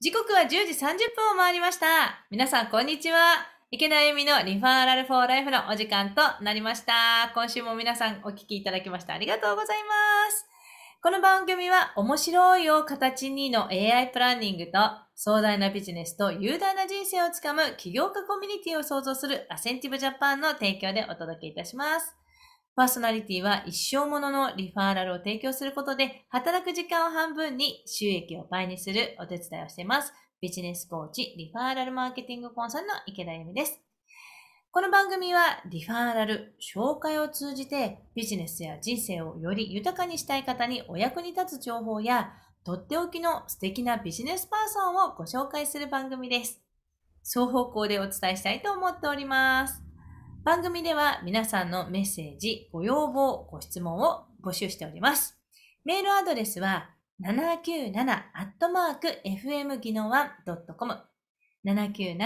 時刻は10時30分を回りました。皆さん、こんにちは。池田由美のリファーラルフォーライフのお時間となりました。今週も皆さんお聞きいただきましてありがとうございます。この番組は面白いを形にの AI プランニングと壮大なビジネスと雄大な人生をつかむ起業家コミュニティを創造するアセンティブジャパンの提供でお届けいたします。パーソナリティは一生もののリファーラルを提供することで、働く時間を半分に収益を倍にするお手伝いをしています。ビジネスコーチ、リファーラルマーケティングコンサルの池田由美です。この番組はリファーラル、紹介を通じてビジネスや人生をより豊かにしたい方にお役に立つ情報や、とっておきの素敵なビジネスパーソンをご紹介する番組です。双方向でお伝えしたいと思っております。番組では皆さんのメッセージ、ご要望、ご質問を募集しております。メールアドレスは 797-fm 技能 1.com 797-fm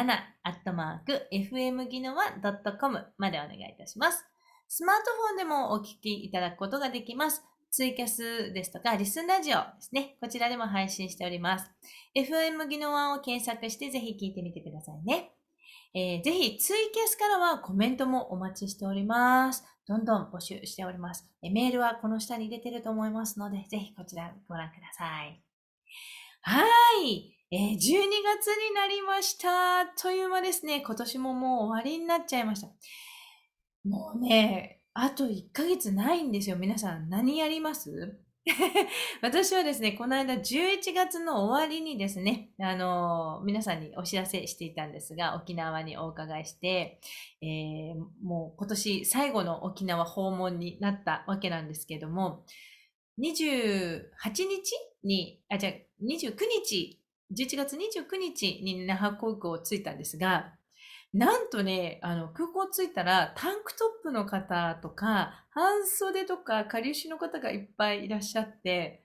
技能 1.com までお願いいたします。スマートフォンでもお聞きいただくことができます。ツイキャスですとか、リスンラジオですね。こちらでも配信しております。FM 技能1を検索してぜひ聞いてみてくださいね。えー、ぜひツイキャスからはコメントもお待ちしております。どんどん募集しております。えメールはこの下に出てると思いますので、ぜひこちらご覧ください。はい。えー、12月になりました。という間ですね。今年ももう終わりになっちゃいました。もうね、あと1ヶ月ないんですよ。皆さん何やります 私はですね、この間11月の終わりにですね、あのー、皆さんにお知らせしていたんですが、沖縄にお伺いして、えー、もう今年最後の沖縄訪問になったわけなんですけども、28日に、あ、じゃあ29日、11月29日に那覇航空を着いたんですが、なんとね、あの、空港着いたら、タンクトップの方とか、半袖とか、かりゆしの方がいっぱいいらっしゃって、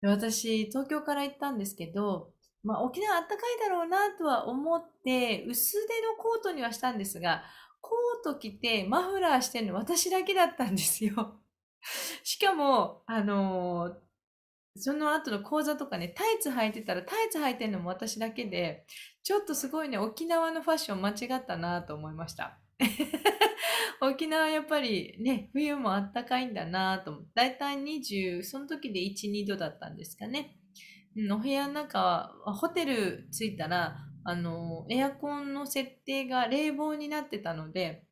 私、東京から行ったんですけど、まあ、沖縄あったかいだろうなとは思って、薄手のコートにはしたんですが、コート着てマフラーしてるの私だけだったんですよ。しかも、あのーその後の講座とかね、タイツ履いてたら、タイツ履いてるのも私だけで、ちょっとすごいね、沖縄のファッション間違ったなと思いました。沖縄やっぱりね、冬もあったかいんだなと思って、だいたい20、その時で1、2度だったんですかね。うん、お部屋の中は、ホテル着いたら、あの、エアコンの設定が冷房になってたので、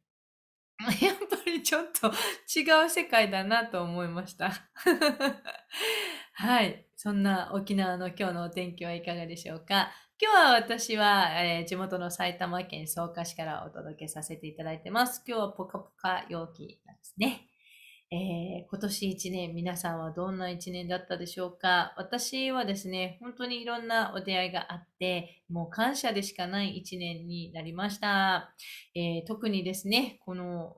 やっぱりちょっと違う世界だなと思いました。はい。そんな沖縄の今日のお天気はいかがでしょうか今日は私は、えー、地元の埼玉県草加市からお届けさせていただいてます。今日はポカポカ陽気なんですね。えー、今年一年、皆さんはどんな一年だったでしょうか私はですね、本当にいろんなお出会いがあって、もう感謝でしかない一年になりました。えー、特にですね、この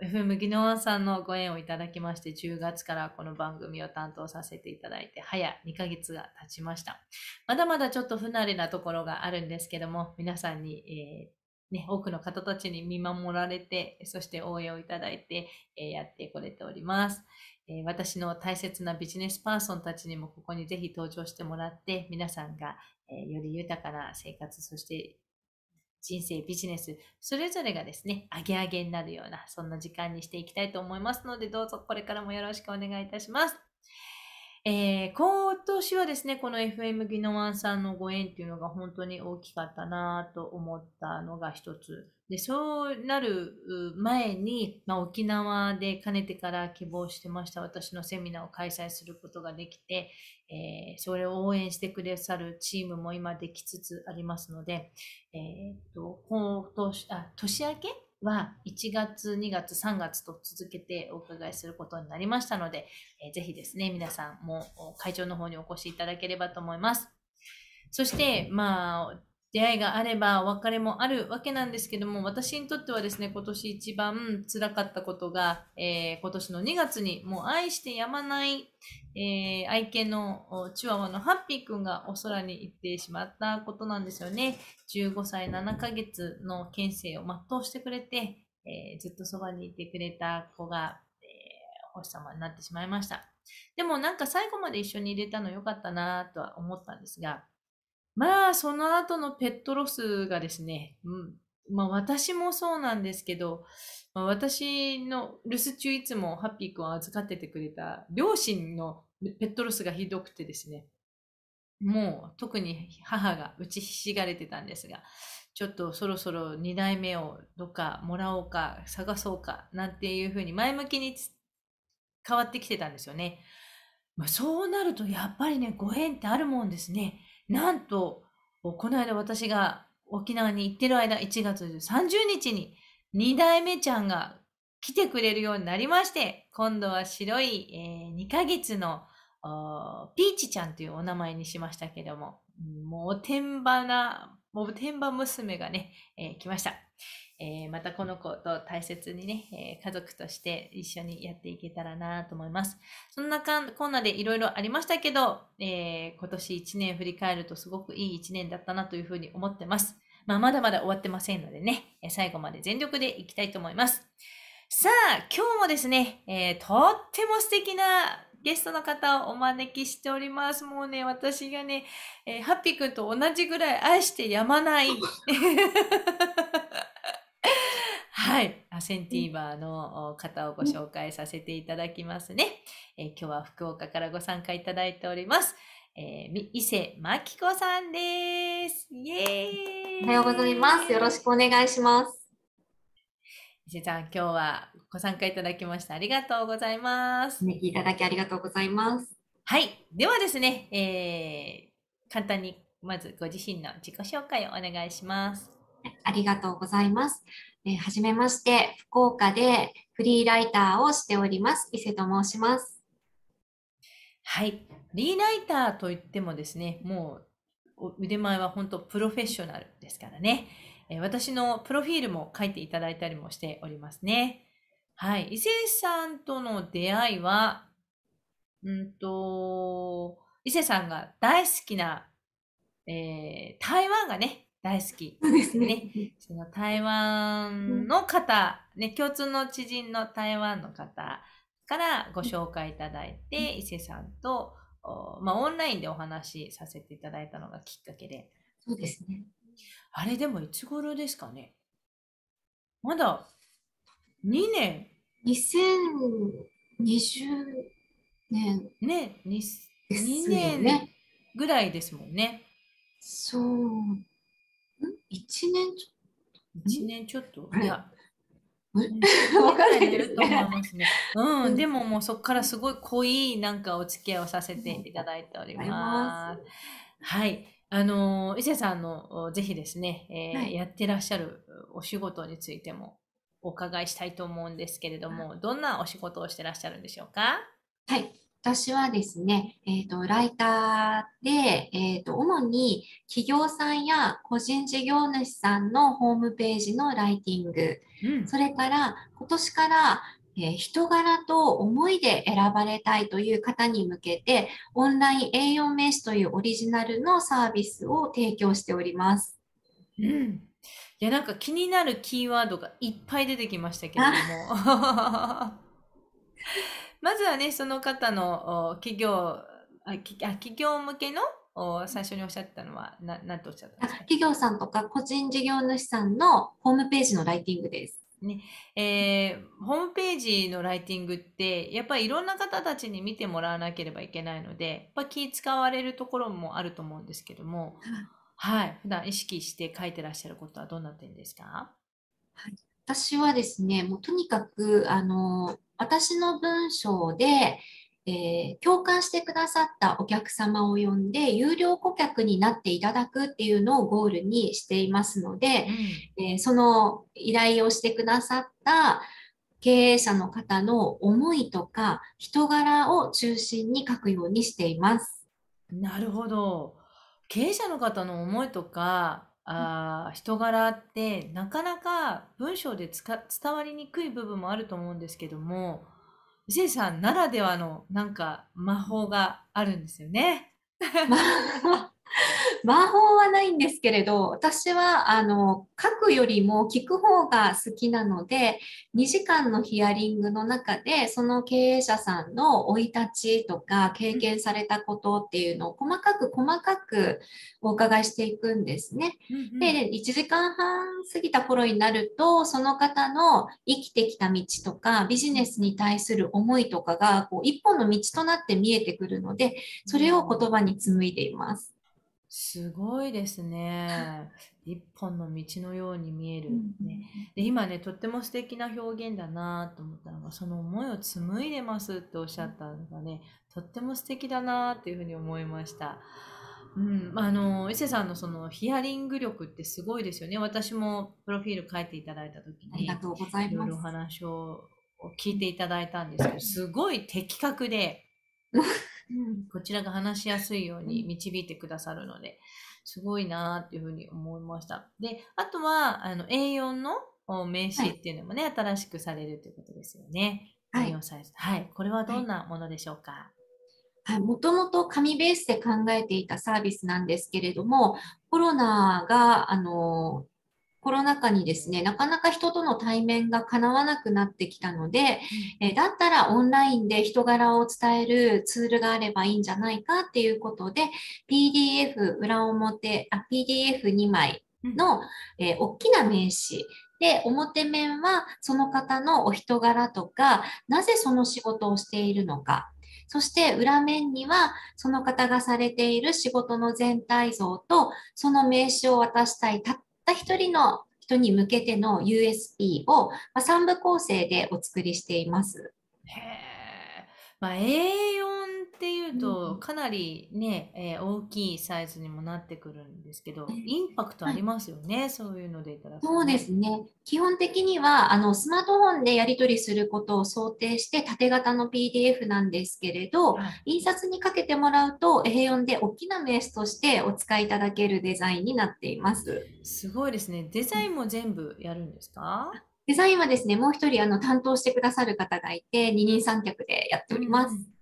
FM 技能さんのご縁をいただきまして、10月からこの番組を担当させていただいて、早2ヶ月が経ちました。まだまだちょっと不慣れなところがあるんですけども、皆さんに、えーね、多くの方たちに見守られて、そして応援をいただいて、えやってこれております、え私の大切なビジネスパーソンたちにもここにぜひ登場してもらって、皆さんが、えより豊かな生活、そして人生、ビジネス、それぞれがですね、アゲアゲになるような、そんな時間にしていきたいと思いますので、どうぞこれからもよろしくお願いいたします。えー、今年はですね、この FM ギノワンさんのご縁っていうのが本当に大きかったなと思ったのが一つ。で、そうなる前に、まあ、沖縄でかねてから希望してました私のセミナーを開催することができて、えー、それを応援してくださるチームも今できつつありますので、えー、っと、今年、あ、年明けは1月、2月、3月と続けてお伺いすることになりましたので、えー、ぜひですね、皆さんも会場の方にお越しいただければと思います。そして、まあ、出会いがあればお別れもあるわけなんですけども、私にとってはですね、今年一番つらかったことが、えー、今年の2月にもう愛してやまない、えー、愛犬のチワワのハッピーくんがお空に行ってしまったことなんですよね。15歳7ヶ月の県政を全うしてくれて、えー、ずっとそばにいてくれた子が、えー、お星様になってしまいました。でもなんか最後まで一緒に入れたの良かったなとは思ったんですが、まあ、その後のペットロスがですね、うん、まあ私もそうなんですけど、まあ、私の留守中いつもハッピー君を預かっててくれた両親のペットロスがひどくてですね、もう特に母が打ちひしがれてたんですが、ちょっとそろそろ2代目をどっかもらおうか探そうかなんていうふうに前向きに変わってきてたんですよね。まあ、そうなるとやっぱりね、ご縁ってあるもんですね。なんと、この間私が沖縄に行ってる間、1月30日に2代目ちゃんが来てくれるようになりまして、今度は白い、えー、2ヶ月のピーチちゃんというお名前にしましたけども、もう天ばな、もう天ば娘がね、えー、来ました。えー、またこの子と大切にね、えー、家族として一緒にやっていけたらなと思います。そんなかんコーナーでいろいろありましたけど、えー、今年1年振り返るとすごくいい1年だったなというふうに思ってます。まあ、まだまだ終わってませんのでね、え最後まで全力でいきたいと思います。さあ、今日もですね、えとっても素敵なゲストの方をお招きしております。もうね、私がね、えハッピーくんと同じぐらい愛してやまない。はい。アセンティーバーの方をご紹介させていただきますね。えー、今日は福岡からご参加いただいております。えー、伊勢真紀子さんです。イエーイ。おはようございます。よろしくお願いします。伊勢さん、今日はご参加いただきましてありがとうございます。お招いただきありがとうございます。はい。ではですね、えー、簡単にまずご自身の自己紹介をお願いします。ありがとうございます。えー、はじめまして、福岡でフリーライターをしております。伊勢と申します。はい。フリーライターといってもですね、もう腕前は本当プロフェッショナルですからね。え私のプロフィールも書いていただいたりもしておりますね。はい。伊勢さんとの出会いは、うんと、伊勢さんが大好きな、えー、台湾がね、大好きですね。その台湾の方、ね、共通の知人の台湾の方からご紹介いただいて、伊勢さんと、まあ、オンラインでお話しさせていただいたのがきっかけで。そうですね。あれでもいつ頃ですかねまだ2年 ?2020 年。ね、2, 2年ぐらいですもんね。そう1年ちょっと ?1 年ちょっといや、分かれてると思いますね。うん、でももうそこからすごい濃いなんかお付き合いをさせていただいております。はい。あの、伊勢さんのぜひですね、えーはい、やってらっしゃるお仕事についてもお伺いしたいと思うんですけれども、どんなお仕事をしてらっしゃるんでしょうかはい。私はですね、えーと、ライターで、えーと、主に企業さんや個人事業主さんのホームページのライティング、うん、それから今年から、えー、人柄と思いで選ばれたいという方に向けてオンライン栄養名詞というオリジナルのサービスを提供しております。うんいやなんか気になるキーワードがいっぱい出てきましたけれども。まずはね、その方の企業、あ企業向けの最初におっしゃったのは何何とおっしゃったんですか企業さんとか個人事業主さんのホームページのライティングです。ねえー、ホームページのライティングってやっぱりいろんな方たちに見てもらわなければいけないのでやっぱ気使われるところもあると思うんですけども、はい、普段意識して書いてらっしゃることはどんな点ですか、はい、私はですねもうとにかくあの私の文章で、えー、共感してくださったお客様を呼んで有料顧客になっていただくっていうのをゴールにしていますので、うん、えー、その依頼をしてくださった経営者の方の思いとか人柄を中心に書くようにしています。なるほど。経営者の方の思いとかあ人柄ってなかなか文章で伝わりにくい部分もあると思うんですけどもジェさんならではのなんか魔法があるんですよね。魔法はないんですけれど、私はあの書くよりも聞く方が好きなので、2時間のヒアリングの中で、その経営者さんの生い立ちとか経験されたことっていうのを細かく細かくお伺いしていくんですね。で、1時間半過ぎた頃になると、その方の生きてきた道とかビジネスに対する思いとかがこう一本の道となって見えてくるので、それを言葉に紡いでいます。すごいですね。一本の道のように見える、ね、で今ねとっても素敵な表現だなと思ったのがその思いを紡いでますっておっしゃったのがねとっても素敵だなっていうふうに思いました。うん、あの伊勢さんのそのヒアリング力ってすごいですよね。私もプロフィール書いていただいた時にいろいろお話を聞いていただいたんですけどすごい的確で こちらが話しやすいように導いてくださるので、すごいなっていうふうに思いました。で、あとは、あの、A4 の名刺っていうのもね、はい、新しくされるということですよね。はい。サイズ。はい。これはどんなものでしょうか、はいもともと紙ベースで考えていたサービスなんですけれども、コロナがあのコロナ禍にですね、なかなか人との対面が叶わなくなってきたので、えだったらオンラインで人柄を伝えるツールがあればいいんじゃないかっていうことで、PDF 裏表、あ、PDF2 枚の、え大きな名刺で、表面はその方のお人柄とか、なぜその仕事をしているのか、そして裏面にはその方がされている仕事の全体像とその名刺を渡したいたった一人の人に向けての u s b を、3部構成でお作りしています。へまあ、A4 っていうと、かなりね、えー、大きいサイズにもなってくるんですけど、インパクトありますよね、はい、そういうのでいただくと、そうですね。基本的には、あの、スマートフォンでやり取りすることを想定して、縦型の PDF なんですけれど、はい、印刷にかけてもらうと、A4 で大きな名スとしてお使いいただけるデザインになっています。すごいですね。デザインも全部やるんですか、デザインはですね、もう一人あの担当してくださる方がいて、二人三脚でやっております。うん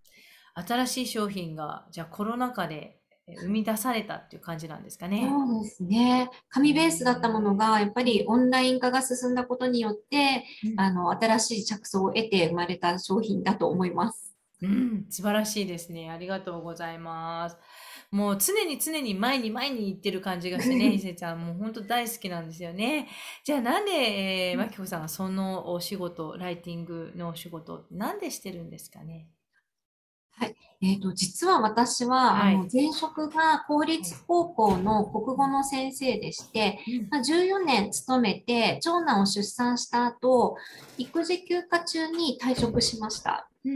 新しい商品がじゃあコロナ禍で生み出されたっていう感じなんですかね。そうですね。紙ベースだったものがやっぱりオンライン化が進んだことによって、うん、あの新しい着想を得て生まれた商品だと思います。うん、素晴らしいですね。ありがとうございます。もう常に常に前に前に行ってる感じがしてね、伊勢ちゃん、もう本当大好きなんですよね。じゃあなんで、えー、マキコさんはそのお仕事、ライティングのお仕事、なんでしてるんですかね。えーと、実は私は、はい、あの前職が公立高校の国語の先生でして、ま、14年勤めて長男を出産した後育児休暇中に退職しました。で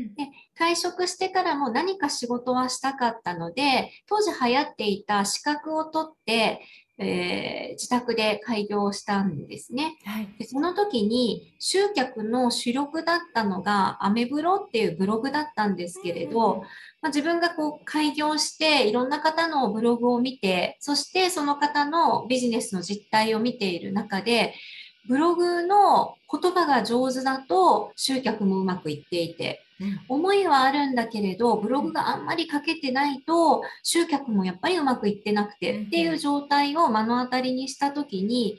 退職してからも何か仕事はしたかったので当時流行っていた資格を取ってえー、自宅で開業したんですね、はい、でその時に集客の主力だったのがアメブロっていうブログだったんですけれど、まあ、自分がこう開業していろんな方のブログを見てそしてその方のビジネスの実態を見ている中でブログの言葉が上手だと集客もうまくいっていて、思いはあるんだけれどブログがあんまり書けてないと集客もやっぱりうまくいってなくてっていう状態を目の当たりにした時に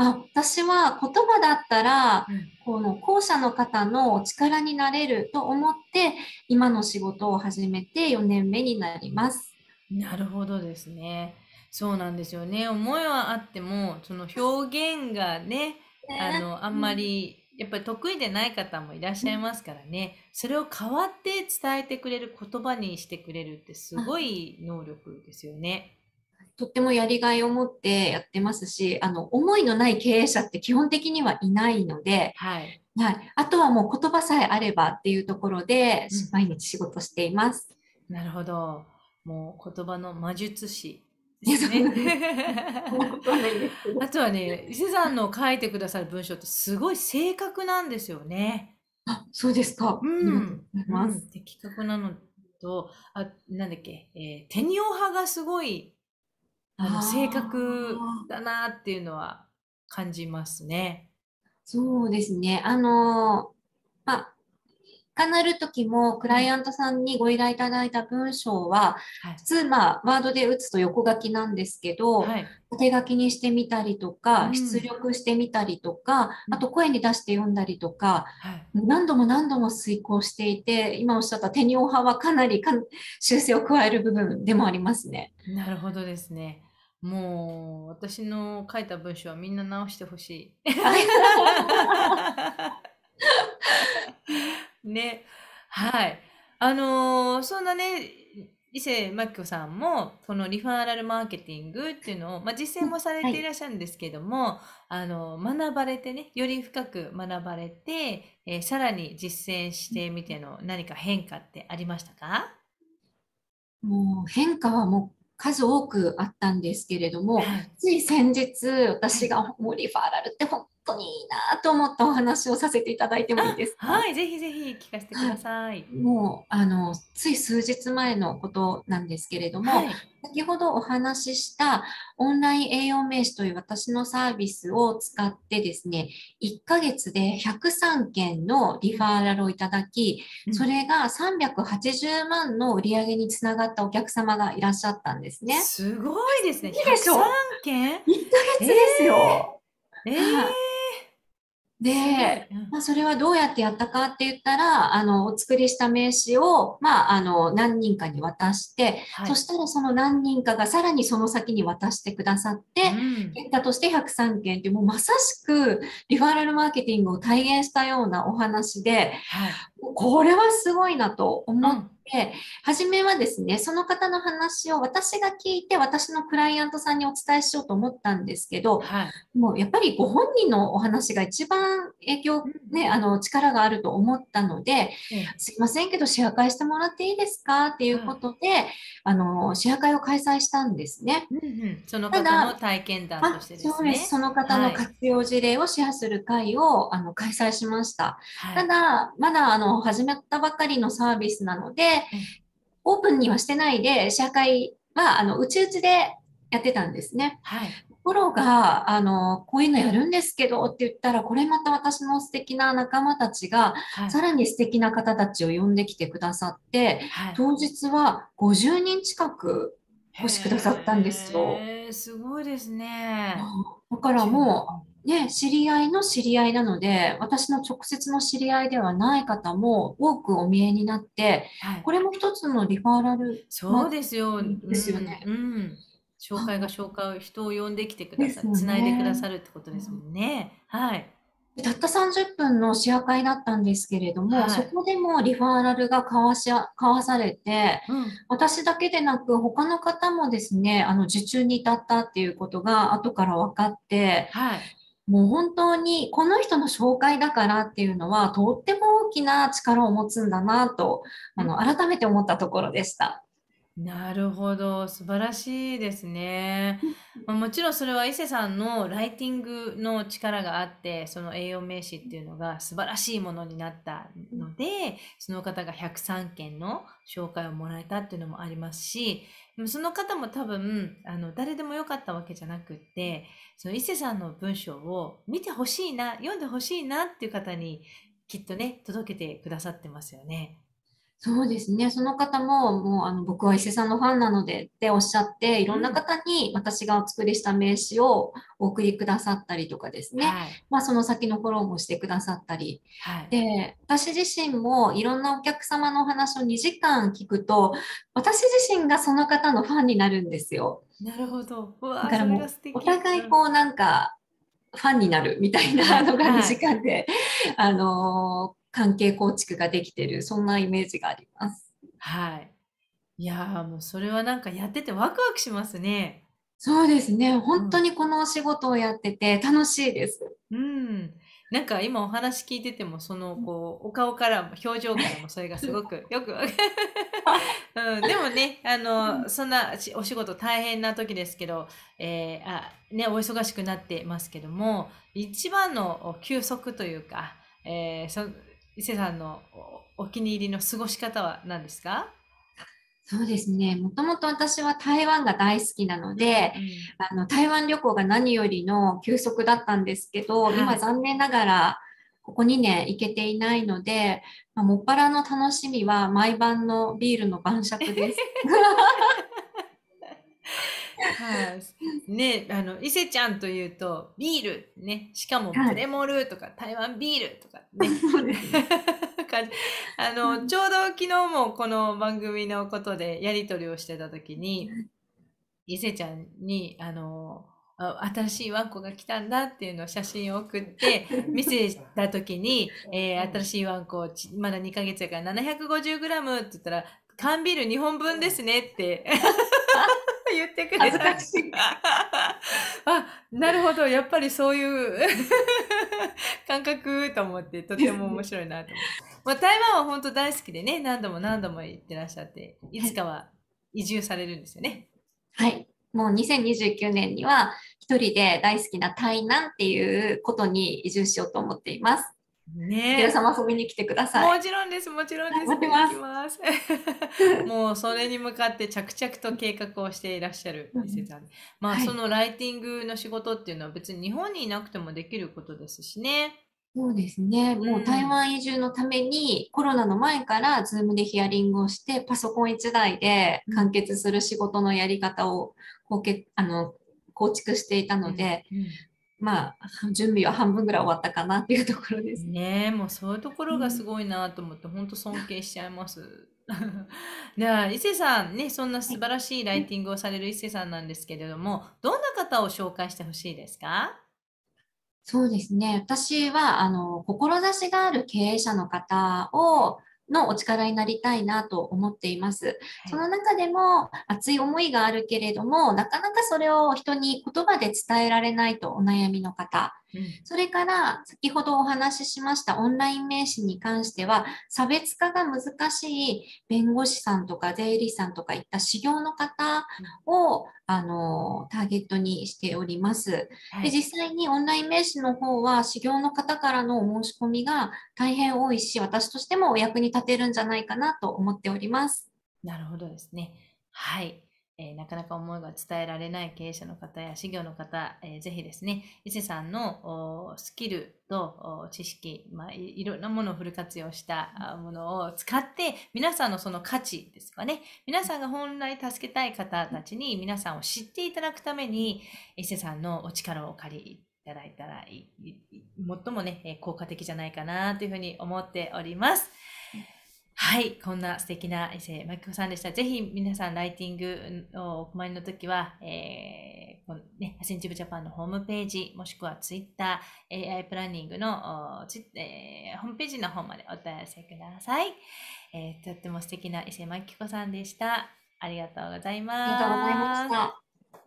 あ私は言葉だったら、うん、この後者の方のお力になれると思って今の仕事を始めて4年目になります。なるほどですね。そうなんですよね。思いはあってもその表現がね、あのあんまり、やっぱり得意でない方もいらっしゃいますからね、それを代わって伝えてくれる言葉にしてくれるってすごい能力ですよね。とってもやりがいを持ってやってますし、あの、思いのない経営者って基本的にはいないので、はい。はい、あとはもう言葉さえあればっていうところで、毎日仕事しています。なるほど。もう言葉の魔術師ですね。あとはね、伊勢さんの書いてくださる文章ってすごい正確なんですよね。あ、そうですか。うん。うん、的確なのと、あ、なんだっけ、えー、手におはがすごいあの性格だなっていうのは感じますね。そうですね。あのまあ、かなる時もクライアントさんにご依頼いただいた文章は、はい、普通、まあ、ワードで打つと横書きなんですけど、はい、手書きにしてみたりとか、出力してみたりとか、あと声に出して読んだりとか、何度も何度も遂行していて、今おっしゃった手にオ派はかなり修正を加える部分でもありますね。なるほどですね。もう私の書いた文章はみんな直してほしい。ねはい。あのー、そんなね伊勢真紀子さんもこのリファーラルマーケティングっていうのを、まあ、実践もされていらっしゃるんですけども、はい、あの学ばれてねより深く学ばれて、えー、さらに実践してみての何か変化ってありましたかもう変化はもう数多くあったんですけれども、はい、つい先日私がもうリファーラルって本当にいいなと思ったお話をさせていただいてもいいですかはい、ぜひぜひ聞かせてください。もうあのつい数日前のことなんですけれども、はい、先ほどお話ししたオンライン栄養名刺という私のサービスを使ってですね、1ヶ月で103件のリファーラルをいただき、それが380万の売り上げにつながったお客様がいらっしゃったんですね。すごいですね。いいでしょ ?103 件 ?1 ヶ月ですよ。えー、えーで、まあ、それはどうやってやったかって言ったら、あの、お作りした名刺を、まあ、あの、何人かに渡して、はい、そしたらその何人かがさらにその先に渡してくださって、うん、結果として103件って、もうまさしくリファーラルマーケティングを体現したようなお話で、これはすごいなと思って、初めはですね、その方の話を私が聞いて、私のクライアントさんにお伝えしようと思ったんですけど、はい、もうやっぱりご本人のお話が一番影響、ね、あの、力があると思ったので、すいませんけど、シェア会してもらっていいですかっていうことで、あの、シェア会を開催したんですね。うんうん、その方の体験談としてですね。そうです。その方の活用事例をシェアする会を、あの開催しました。はい、ただ、まだ、あの、ンを始めたばかりのサービスなので、オープンにはしてないで、社会は、あの、うちうちでやってたんですね。はい。ところが、あの、こういうのやるんですけどって言ったら、これまた私の素敵な仲間たちが、はい、さらに素敵な方たちを呼んできてくださって、はい、当日は50人近く越しくださったんですよ。すごいですね。だからもう、ね、知り合いの知り合いなので、私の直接の知り合いではない方も多くお見えになって、はい、これも一つのリファーラル、そうですよ。ですよね。うん、うん紹介が紹介を人を呼んできてくださる、つないでくださるってことですもんね。はい。たった30分のシェア会だったんですけれども、はい、そこでもリファーラルが交わし交わされて、うん、私だけでなく他の方もですねあの受注に至ったっていうことが後から分かって、はい、もう本当にこの人の紹介だからっていうのはとっても大きな力を持つんだなとあの改めて思ったところでした。なるほど、素晴らしいですね。まあ、もちろんそれは伊勢さんのライティングの力があって、その栄養名詞っていうのが素晴らしいものになったので、その方が103件の紹介をもらえたっていうのもありますし、その方も多分、あの、誰でもよかったわけじゃなくって、その伊勢さんの文章を見てほしいな、読んでほしいなっていう方にきっとね、届けてくださってますよね。そうですね。その方も、もう、あの、僕は伊勢さんのファンなのでっておっしゃって、いろんな方に私がお作りした名刺をお送りくださったりとかですね。はい、まあ、その先のフォローもしてくださったり。はい、で、私自身もいろんなお客様のお話を2時間聞くと、私自身がその方のファンになるんですよ。なるほど。だからもう、お互いこう、なんか、ファンになるみたいなのが2時間で、はい、あの関係構築ができてるそんなイメージがあります。はいいやもうそれはなんかやっててワクワクしますね。そうですね本当にこのお仕事をやってて楽しいです。うん、なんか今お話聞いててもそのこうお顔からも表情からもそれがすごく よくうん、でもねあのそんなお仕事大変な時ですけど、えー、あね、お忙しくなってますけども一番の休息というか、えー、伊勢さんのお気に入りの過ごし方は何ですかそうですね。もともと私は台湾が大好きなので、うん、あの台湾旅行が何よりの休息だったんですけど、はい、今残念ながらここ2年行けていないので、まあ、もっぱらの楽しみは毎晩のビールの晩酌です。ね、あの、伊勢ちゃんというと、ビール、ね、しかもプレモルとか、はい、台湾ビールとかね。あの、ちょうど昨日もこの番組のことでやり取りをしてた時に、伊勢ちゃんに、あの、新しいワンコが来たんだっていうのを写真を送って 見せた時に、えー、新しいワンコまだ2ヶ月やから 750g って言ったら缶ビール2本分ですねって ってくれた。恥ずかしい。あ、なるほど。やっぱりそういう 感覚と思って、とても面白いなと思って。まあ、台湾は本当大好きでね、何度も何度も行ってらっしゃって、いつかは移住されるんですよね。はい。もう2029年には一人で大好きな台南っていうことに移住しようと思っています。ね、皆さ遊びに来てください。もちろんです、もちろんです。待ってます。もうそれに向かって着々と計画をしていらっしゃる店さん。まあ、そのライティングの仕事っていうのは別に日本にいなくてもできることですしね。そうですね。もう台湾移住のために、コロナの前からズームでヒアリングをして、パソコン1台で完結する仕事のやり方をこうけあの構築していたので、うんうん、まあ、準備は半分ぐらい終わったかなっていうところですね。もうそういうところがすごいなと思って、うん、本当尊敬しちゃいます。では伊勢さんねそんな素晴らしいライティングをされる伊勢さんなんですけれども、どんな方を紹介してほしいですかそうですね私はあの志がある経営者の方をのお力になりたいなと思っています。その中でも熱い思いがあるけれども、なかなかそれを人に言葉で伝えられないとお悩みの方、うん、それから先ほどお話ししましたオンライン名刺に関しては差別化が難しい弁護士さんとか税理士さんとかいった修行の方をあのターゲットにしております、で実際にオンライン名刺の方は修行の方からのお申し込みが大変多いし私としてもお役に立てるんじゃないかなと思っておりますなるほどですねはいえー、なかなか思いが伝えられない経営者の方や事業の方、えー、ぜひですね、伊勢さんのスキルと知識、まあい、いろんなものをフル活用したものを使って、皆さんのその価値ですかね、皆さんが本来助けたい方たちに皆さんを知っていただくために、伊勢さんのお力を借りいただいたらいい、最もね、効果的じゃないかなというふうに思っております。はい、こんな素敵な伊勢真紀子さんでした。ぜひ皆さんライティングをお困りの時は、えー、このね、アセンチブジャパンのホームページ、もしくはツイッター、AI プランニングのち、えー、ホームページの方までお問い合わせください。えー、とっても素敵な伊勢真紀子さんでした。ありがとうございます。ありがとうございました。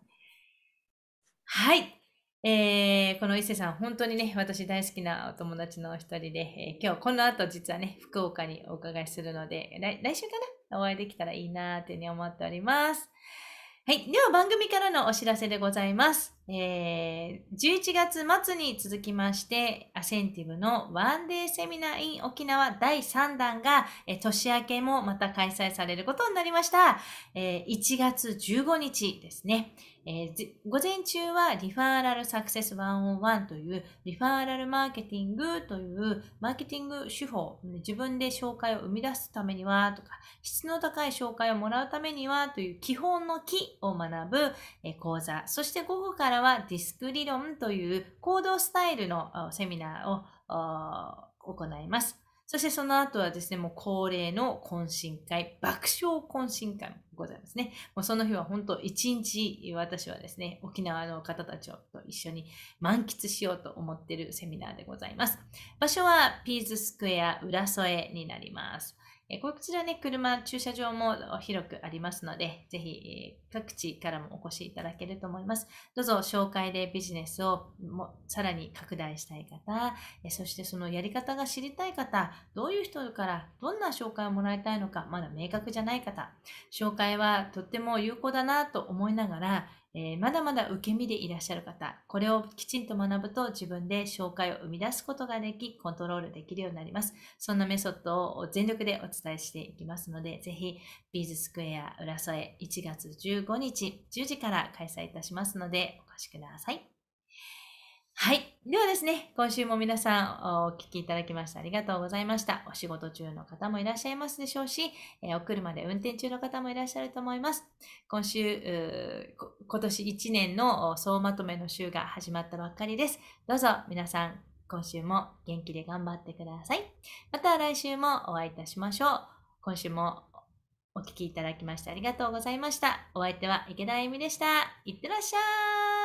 はい。えー、この伊勢さん、本当にね、私大好きなお友達の一人で、えー、今日この後実はね、福岡にお伺いするので、来来週かなお会いできたらいいなーってね、思っております。はい。では番組からのお知らせでございます。えー、11月末に続きまして、アセンティブのワンデーセミナー in 沖縄第3弾が、えー、年明けもまた開催されることになりました。えー、1月15日ですね、えー、午前中はリファーラルサクセス101というリファーラルマーケティングというマーケティング手法、自分で紹介を生み出すためにはとか、質の高い紹介をもらうためにはという基本の木を学ぶ、え講座、そして午後からはディスク理論という行動スタイルのセミナーを行います。そしてその後はですね、もう恒例の懇親会、爆笑懇親会もございますね。もうその日は本当一日私はですね、沖縄の方たちと一緒に満喫しようと思っているセミナーでございます。場所はピーズスクエア浦添になります。えこちらね、車、駐車場も広くありますので、ぜひ、各地からもお越しいただけると思います。どうぞ、紹介でビジネスをもさらに拡大したい方、えそしてそのやり方が知りたい方、どういう人からどんな紹介をもらいたいのか、まだ明確じゃない方、紹介はとっても有効だなと思いながら、えー、まだまだ受け身でいらっしゃる方、これをきちんと学ぶと自分で紹介を生み出すことができ、コントロールできるようになります。そんなメソッドを全力でお伝えしていきますので、ぜひ、ビーズスクエア浦添1月15日10時から開催いたしますので、お越しください。はい。ではですね、今週も皆さんお聞きいただきましてありがとうございました。お仕事中の方もいらっしゃいますでしょうし、えお車で運転中の方もいらっしゃると思います。今週、今年1年の総まとめの週が始まったばっかりです。どうぞ皆さん、今週も元気で頑張ってください。また来週もお会いいたしましょう。今週もお聴きいただきましてありがとうございました。お相手は池田あゆみでした。いってらっしゃい。